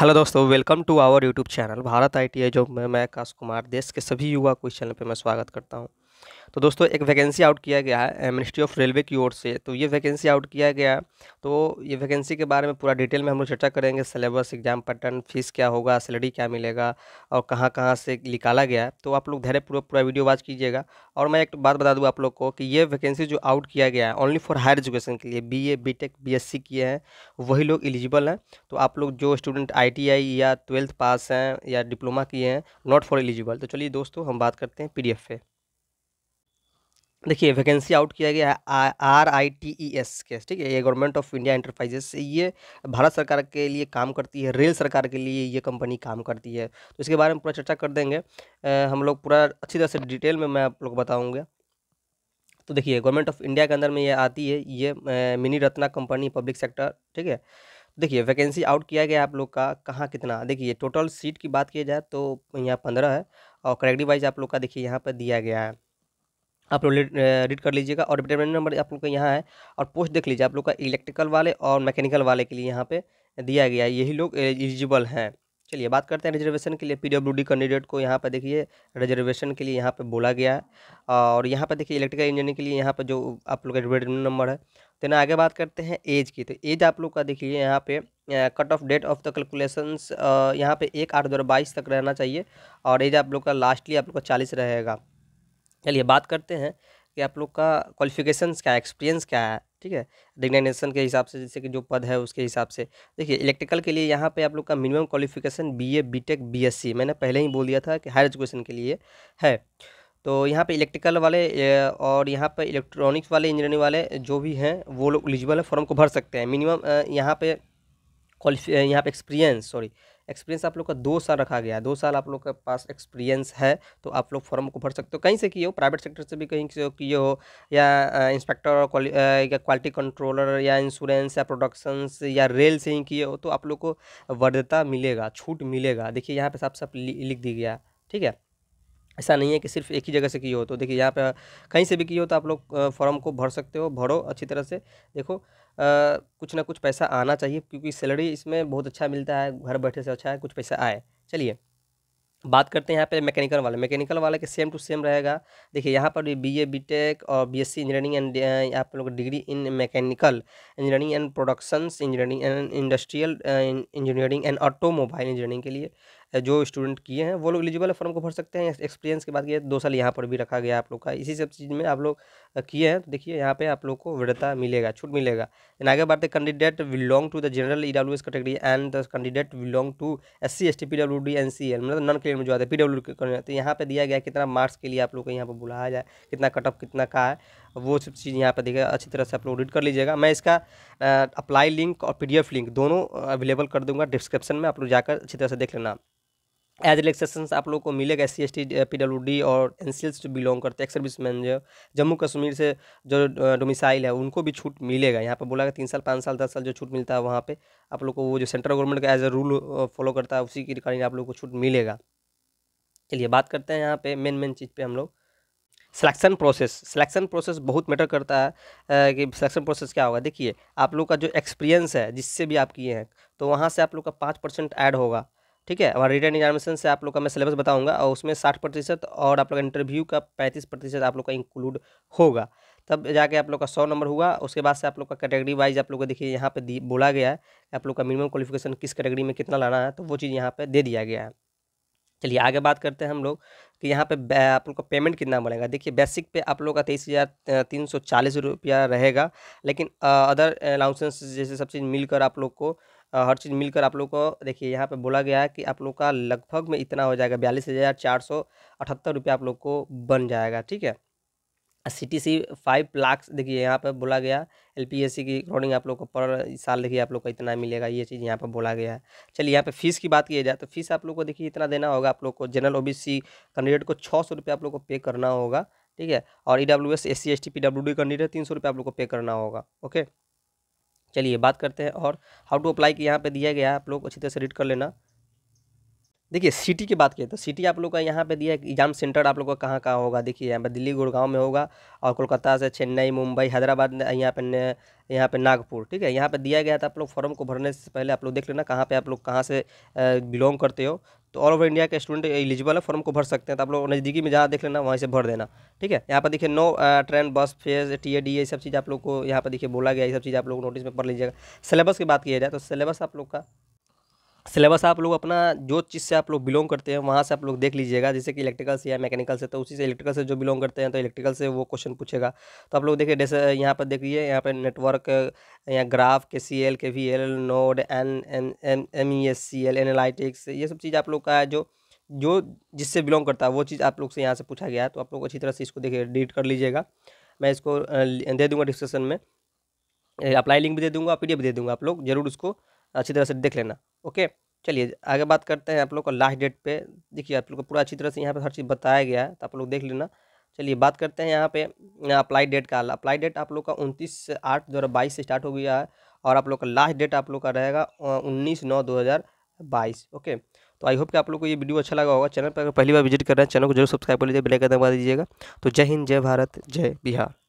hello दोस्तों welcome to our YouTube channel Bharat ITI job में मैं काश कुमार देश के सभी युवा को इस चैनल पर मैं स्वागत करता हूँ तो दोस्तों एक वैकेंसी आउट किया गया है मिनिस्ट्री ऑफ रेलवे की ओर से तो ये वैकेंसी आउट किया गया तो ये वैकेंसी के बारे में पूरा डिटेल में हम लोग चर्चा करेंगे सिलेबस एग्जाम पैटर्न फीस क्या होगा सैलरी क्या मिलेगा और कहाँ कहाँ से निकाला गया है तो आप लोग धैर्य पूरा पूरा वीडियो वॉच कीजिएगा और मैं एक बात बता दूँ आप लोग को कि ये वैकेंसी जो आउट किया गया है ओनली फॉर हायर एजुकेशन के लिए B A B Tech B S C किए हैं वही लोग एलिजिबल हैं तो आप लोग जो स्टूडेंट आई टी आई या ट्वेल्थ पास हैं या डिप्लोमा किए हैं नॉट फॉर एलिजिबल तो चलिए दोस्तों हम बात करते हैं पी डी एफ पे देखिए वैकेंसी आउट किया गया है R I T E S के ठीक है ये गवर्नमेंट ऑफ इंडिया एंटरप्राइजेस ये भारत सरकार के लिए काम करती है रेल सरकार के लिए ये कंपनी काम करती है तो इसके बारे में पूरा चर्चा कर देंगे आ, हम लोग पूरा अच्छी तरह से डिटेल में मैं आप लोग बताऊँगा तो देखिए गवर्नमेंट ऑफ इंडिया के अंदर में ये आती है ये mini Ratna company public sector ठीक है देखिए वैकेंसी आउट किया गया आप लोग का कहाँ कितना देखिए टोटल सीट की बात की जाए तो यहाँ पंद्रह है और करेक्टिव वाइज आप लोग का देखिए यहाँ पर दिया गया है आप लोग रीड कर लीजिएगा और डिटर्मिनेंट नंबर आप लोग का यहाँ है और पोस्ट देख लीजिए आप लोग का इलेक्ट्रिकल वाले और मैकेनिकल वाले के लिए यहाँ पे दिया गया है यही लोग एलिजिबल हैं चलिए बात करते हैं रिजर्वेशन के लिए डी कैंडिडेट को यहाँ पर देखिए रिजर्वेशन के लिए यहाँ पर बोला गया है और यहाँ पर देखिए इलेक्ट्रिकल इंजीनियर के लिए यहाँ पर जो आप लोग का रिजर्वेशन नंबर है तो ना आगे बात करते हैं एज की तो एज आप लोग का देखिए यहाँ पे cut off date of the calculations यहाँ पे एक आठ दो तक रहना चाहिए और एज आप लोग का लास्टली आप लोग का चालीस रहेगा चलिए बात करते हैं कि आप लोग का क्वालिफिकेशन क्या है एक्सपीरियंस क्या है ठीक है डिग्नाइजेशन के हिसाब से जैसे कि जो पद है उसके हिसाब से देखिए इलेक्ट्रिकल के लिए यहाँ पे आप लोग का minimum qualification BA BTech BSc मैंने पहले ही बोल दिया था कि हायर एजुकेशन के लिए है तो यहाँ पे इलेक्ट्रिकल वाले और यहाँ पर इलेक्ट्रॉनिक्स वाले इंजीनियरिंग वाले जो भी हैं वो लोग एलिजिबल है फॉर्म को भर सकते हैं मिनिमम यहाँ पे क्वालिफी यहाँ पे एक्सपीरियंस सॉरी एक्सपीरियंस आप लोग का दो साल रखा गया है दो साल आप लोग के पास एक्सपीरियंस है तो आप लोग फॉर्म को भर सकते हो कहीं से किए हो प्राइवेट सेक्टर से भी कहीं से किए हो या इंस्पेक्टर या क्वालिटी कंट्रोलर या इंश्योरेंस या प्रोडक्शंस या रेल से ही किए हो तो आप लोग को वर्धता मिलेगा छूट मिलेगा देखिए यहाँ पर साफ साफ लिख दी गया ठीक है ऐसा नहीं है कि सिर्फ एक ही जगह से की हो तो देखिए यहाँ पे कहीं से भी की हो तो आप लोग फॉर्म को भर सकते हो भरो अच्छी तरह से देखो आ, कुछ ना कुछ पैसा आना चाहिए क्योंकि सैलरी इसमें बहुत अच्छा मिलता है घर बैठे से अच्छा है कुछ पैसा आए चलिए बात करते हैं यहाँ पे मैकेनिकल वाले मैकेनिकल वाले के सेम टू सेम रहेगा देखिए यहाँ पर भी बी ए बी टेक और B S C engineering and आप लोग degree in mechanical engineering and productions engineering and industrial engineering and automobile engineering के लिए जो स्टूडेंट किए हैं वो लोग एलिजिबल फॉर्म को भर सकते हैं एक्सपीरियंस की बात की दो साल यहाँ पर भी रखा गया आप लोग का इसी सब चीज़ में आप लोग किए हैं तो देखिए यहाँ पे आप लोग को वृद्धता मिलेगा छूट मिलेगा एंड आगे बढ़ते candidate belong to the general E W S category and the candidate belong to S C S T P W D N C L मतलब नॉन में जो आते हैं पी डब्ल्यू तो यहाँ पर दिया गया कितना मार्क्स के लिए आप लोग को यहाँ पर बुलाया जाए कितना कटअप कितना का है वो सब चीज़ यहाँ पर देखिए अच्छी तरह से आप लोग रीड कर लीजिएगा मैं इसका अप्लाई लिंक और पीडीएफ लिंक दोनों अवेलेबल कर दूंगा डिस्क्रिप्शन में आप लोग जाकर अच्छी तरह से देख लेना एज रिलेक्सेशन आप लोग को मिलेगा S C S T P D और एन सी एस बिलोंग करते हैं एक्सर सर्विसमैन जो जम्मू कश्मीर से जो डोमिसाइल है उनको भी छूट मिलेगा यहाँ पर बोला गया तीन साल पाँच साल दस साल जो छूट मिलता है वहाँ पे आप लोग को वो जो सेंट्रल गवर्नमेंट का एज ए रूल फॉलो करता है उसी के रिकॉर्डिंग आप लोग को छूट मिलेगा चलिए बात करते हैं यहाँ पर मेन मेन चीज़ पर हम लोग सिलेक्शन प्रोसेस सिलेक्शन प्रोसेस बहुत मैटर करता है कि सिलेक्शन प्रोसेस क्या होगा देखिए आप लोग का जो एक्सपीरियंस है जिससे भी आप किए हैं तो वहाँ से आप लोग का पाँच परसेंट ऐड होगा ठीक है हमारे रिटर्न एग्जामिनेशन से आप लोग का मैं सिलेबस बताऊंगा और उसमें साठ प्रतिशत और आप लोग इंटरव्यू का पैंतीस प्रतिशत आप लोग का इंक्लूड होगा तब जाके आप लोग का सौ नंबर हुआ उसके बाद से आप लोग का कैटेगरी वाइज आप लोग को देखिए यहाँ पे बोला गया है आप लोग का मिनिमम क्वालिफिकेशन किस कैटेगरी में कितना लाना है तो वो चीज़ यहाँ पर दे दिया गया है चलिए आगे बात करते हैं हम लोग कि यहाँ पे आप लोग का पेमेंट कितना बनेगा देखिए बेसिक पे आप लोग का तेईस हज़ार तीन सौ चालीस रुपया रहेगा लेकिन अदर अलाउंसेंस जैसे सब चीज़ मिलकर आप लोग को हर चीज़ मिलकर आप लोग को देखिए यहाँ पे बोला गया है कि आप लोग का लगभग में इतना हो जाएगा बयालीस हज़ार चार सौ अठहत्तर रुपये आप लोग को बन जाएगा ठीक है C T C five lakh देखिए यहाँ पर बोला गया एल पी एस सी की अकॉर्डिंग आप लोग को पर साल देखिए आप लोग को इतना मिलेगा ये चीज़ यहाँ पर बोला गया है चलिए यहाँ पे फीस की बात की जाए तो फीस आप लोग को देखिए इतना देना होगा आप लोग को general O B C candidate को छः सौ रुपये आप लोग को पे करना होगा ठीक है और E W S S C S T P W D candidate तीन सौ रुपये आप लोग को पे करना होगा ओके चलिए बात करते हैं और हाउ टू अप्लाई की यहाँ पे दिया गया है आप लोग अच्छी तरह से रीड कर लेना देखिए सिटी की बात करें तो सिटी आप लोग का यहाँ पे दिया है एग्जाम सेंटर आप लोग का कहाँ कहाँ होगा देखिए यहाँ पे दिल्ली गुड़गांव में होगा और कोलकाता से चेन्नई मुंबई हैदराबाद यहाँ पे यहाँ पे नागपुर ठीक है यहाँ पे दिया गया था आप लोग फॉर्म को भरने से पहले आप लोग देख लेना कहाँ पे आप लोग कहाँ से बिलोंग करते हो तो ऑल ओवर इंडिया के स्टूडेंट एलिजिबल है फॉर्म को भर सकते हैं तो आप लोग नज़दीकी में जहाँ देख लेना वहीं से भर देना ठीक है यहाँ पर देखिए no train bus fares T A D ये सब चीज़ आप लोग को यहाँ पर देखिए बोला गया ये सब चीज़ आप लोग नोटिस में पढ़ लीजिएगा सिलेबस की बात किया जाए तो सिलेबस आप लोग का सिलेबस आप लोग अपना जो चीज़ से आप लोग बिलोंग करते हैं वहाँ से आप लोग देख लीजिएगा जैसे कि इलेक्ट्रिकल से या मैकेनिकल से तो उसी से इलेक्ट्रिकल से जो बिलोंग करते हैं तो इलेक्ट्रिकल से वो क्वेश्चन पूछेगा तो आप लोग देखिए जैसे यहाँ पर देखिए यहाँ पर नेटवर्क या ग्राफ के C L K V L node N N M M E S C L analytics ये सब चीज़ आप लोग का जो जो जिससे बिलोंग करता है वो चीज़ आप लोग से यहाँ से पूछा गया है तो आप लोग अच्छी तरह से इसको देखिए डिलीट कर लीजिएगा मैं इसको दे दूँगा डिस्क्रिप्शन में अप्लाई लिंक भी दे दूँगा पी भी दे दूँगा आप लोग जरूर उसको अच्छी तरह से देख लेना ओके चलिए आगे बात करते हैं आप लोग को लास्ट डेट पे देखिए आप लोग को पूरा अच्छी तरह से यहाँ पे हर चीज़ बताया गया है तो आप लोग देख लेना चलिए बात करते हैं यहाँ पे अप्लाई डेट का अप्लाई डेट आप लोग का उनतीस आठ दो हज़ार बाईस से स्टार्ट हो गया है और आप लोग का लास्ट डेट आप लोग का रहेगा उन्नीस नौ दो हज़ार बाईस ओके तो आई होप कि आप लोग को ये वीडियो अच्छा लगा होगा चैनल पर अगर पहली बार विजिट कर रहे हैं चैनल को जरूर सब्सक्राइब कर लीजिए बेल आइकन दबा दीजिएगा तो जय हिंद जय भारत जय बिहार